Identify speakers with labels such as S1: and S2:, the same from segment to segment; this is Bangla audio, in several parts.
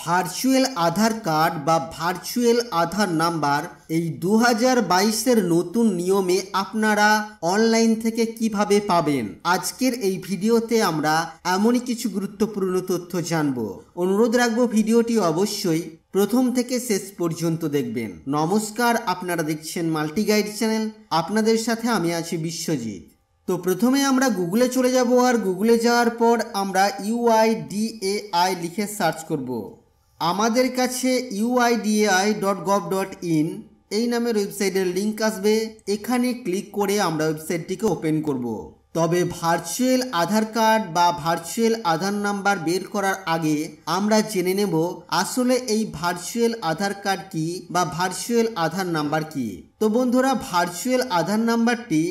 S1: ভার্চুয়াল আধার কার্ড বা ভার্চুয়াল আধার নাম্বার এই দু হাজার বাইশের নতুন নিয়মে আপনারা অনলাইন থেকে কিভাবে পাবেন আজকের এই ভিডিওতে আমরা এমনই কিছু গুরুত্বপূর্ণ তথ্য জানব অনুরোধ রাখবো ভিডিওটি অবশ্যই প্রথম থেকে শেষ পর্যন্ত দেখবেন নমস্কার আপনারা দেখছেন মাল্টি গাইড চ্যানেল আপনাদের সাথে আমি আছি বিশ্বজিৎ তো প্রথমে আমরা গুগলে চলে যাব আর গুগলে যাওয়ার পর আমরা ইউআইডিএআই লিখে সার্চ করব আমাদের কাছে UIDAI dot gov dot in এই নামের ওয়েবসাইটের লিঙ্ক আসবে এখানে ক্লিক করে আমরা ওয়েবসাইটটিকে ওপেন করব তবে ভার্চুয়াল আধার কার্ড বা ভার্চুয়াল আধার নাম্বার বের করার আগে আমরা জেনে নেব আসলে এই ভার্চুয়াল আধার কার্ড কি বা ভার্চুয়াল আধার নাম্বার কি তো বন্ধুরা ভার্চুয়াল আধার নাম্বারটি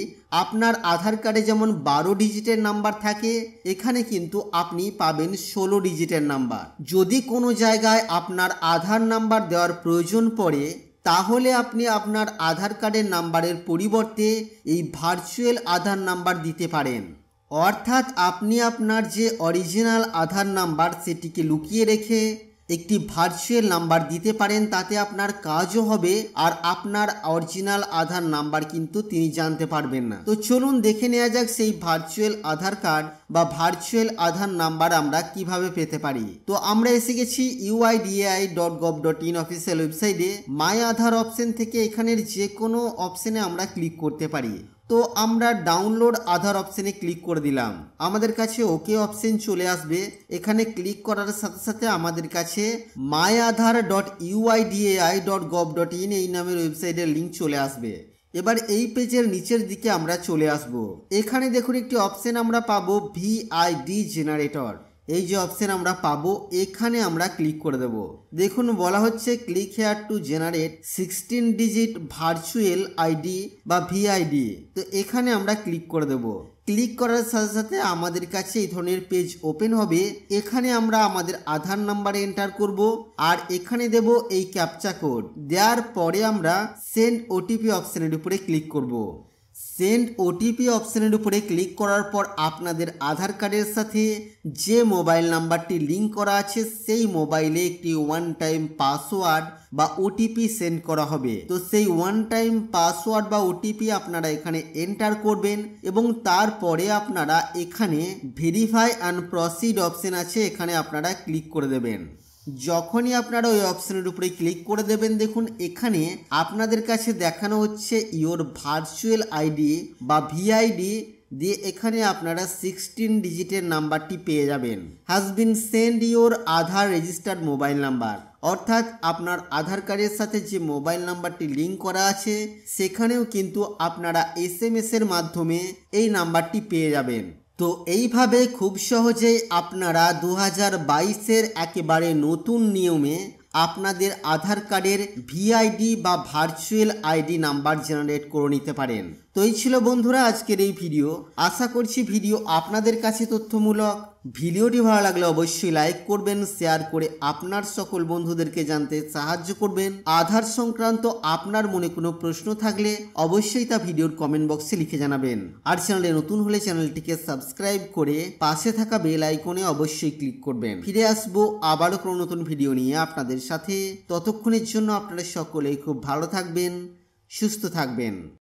S1: আপনার আধার কার্ডে যেমন বারো ডিজিটের নাম্বার থাকে এখানে কিন্তু আপনি পাবেন ষোলো ডিজিটের নাম্বার যদি কোনো জায়গায় আপনার আধার নাম্বার দেওয়ার প্রয়োজন পড়ে তাহলে আপনি আপনার আধার কার্ডের নাম্বারের পরিবর্তে এই ভার্চুয়াল আধার নাম্বার দিতে পারেন অর্থাৎ আপনি আপনার যে অরিজিনাল আধার নাম্বার সেটিকে লুকিয়ে রেখে একটি ভার্চুয়াল নাম্বার দিতে পারেন তাতে আপনার কাজও হবে আর আপনার অরিজিনাল আধার নাম্বার কিন্তু তিনি জানতে পারবেন না তো চলুন দেখে নেওয়া যাক সেই ভার্চুয়াল আধার কার্ড বা ভার্চুয়াল আধার নাম্বার আমরা কিভাবে পেতে পারি তো আমরা এসে গেছি UIDAI dot gov dot in official ওয়েবসাইটে মাই আধার অপশন থেকে এখানের যে কোনো অপশনে আমরা ক্লিক করতে পারি তো আমরা ডাউনলোড আধার অপশানে ক্লিক করে দিলাম আমাদের কাছে ওকে অপশান চলে আসবে এখানে ক্লিক করার সাথে সাথে আমাদের কাছে my Aadhaar dot UIDAI dot gov dot in এই নামের ওয়েবসাইটের লিঙ্ক চলে আসবে এবার এই পেজের নিচের দিকে আমরা চলে আসব এখানে দেখুন একটি অপশান আমরা পাবো ভিআইডি জেনারেটর এই যে অপশান আমরা পাবো এখানে আমরা ক্লিক করে দেব দেখুন বলা হচ্ছে click here to generate sixteen digit virtual ID বা ভিআইডি তো এখানে আমরা ক্লিক করে দেব ক্লিক করার সাথে সাথে আমাদের কাছে এই ধরনের পেজ ওপেন হবে এখানে আমরা আমাদের আধার নাম্বারে এন্টার করব আর এখানে দেব এই ক্যাপচা কোড দেওয়ার পরে আমরা সেন্ড ওটিপি অপশানের উপরে ক্লিক করব সেন্ড ওটিপি অপশানের উপরে ক্লিক করার পর আপনাদের আধার কার্ডের সাথে যে মোবাইল নাম্বারটি লিঙ্ক করা আছে সেই মোবাইলে একটি ওয়ান টাইম পাসওয়ার্ড বা ওটিপি সেন্ড করা হবে তো সেই ওয়ান টাইম পাসওয়ার্ড বা ওটিপি আপনারা এখানে এন্টার করবেন এবং তারপরে আপনারা এখানে ভেরিফাই অ্যান্ড প্রসিড অপশন আছে এখানে আপনারা ক্লিক করে দেবেন যখনই আপনারা ওই অপশানের উপরে ক্লিক করে দেবেন দেখুন এখানে আপনাদের কাছে দেখানো হচ্ছে ইওর ভার্চুয়াল আইডি বা ভিআইডি দিয়ে এখানে আপনারা সিক্সটিন ডিজিটের নাম্বারটি পেয়ে যাবেন has been send your Aadhaar registered mobile number অর্থাৎ আপনার আধার কার্ডের সাথে যে মোবাইল নাম্বারটি লিঙ্ক করা আছে সেখানেও কিন্তু আপনারা এস এর মাধ্যমে এই নাম্বারটি পেয়ে যাবেন তো এইভাবে খুব সহজেই আপনারা দু হাজার বাইশের একেবারে নতুন নিয়মে আপনাদের আধার কার্ডের ভিআইডি বা ভার্চুয়াল আইডি নাম্বার জেনারেট করে নিতে পারেন তো এই ছিল বন্ধুরা আজকের এই ভিডিও আশা করছি ভিডিও আপনাদের কাছে তথ্যমূলক ভিডিওটি ভালো লাগলে অবশ্যই লাইক করবেন শেয়ার করে আপনার সকল বন্ধুদেরকে জানতে সাহায্য করবেন আধার সংক্রান্ত আপনার মনে কোনো প্রশ্ন থাকলে অবশ্যই তা ভিডিওর কমেন্ট বক্সে লিখে জানাবেন আর চ্যানেলে নতুন হলে চ্যানেলটিকে সাবস্ক্রাইব করে পাশে থাকা বেল আইকনে অবশ্যই ক্লিক করবেন ফিরে আসবো আবারও কোনো নতুন ভিডিও নিয়ে আপনাদের সাথে ততক্ষণের জন্য আপনারা সকলেই খুব ভালো থাকবেন সুস্থ থাকবেন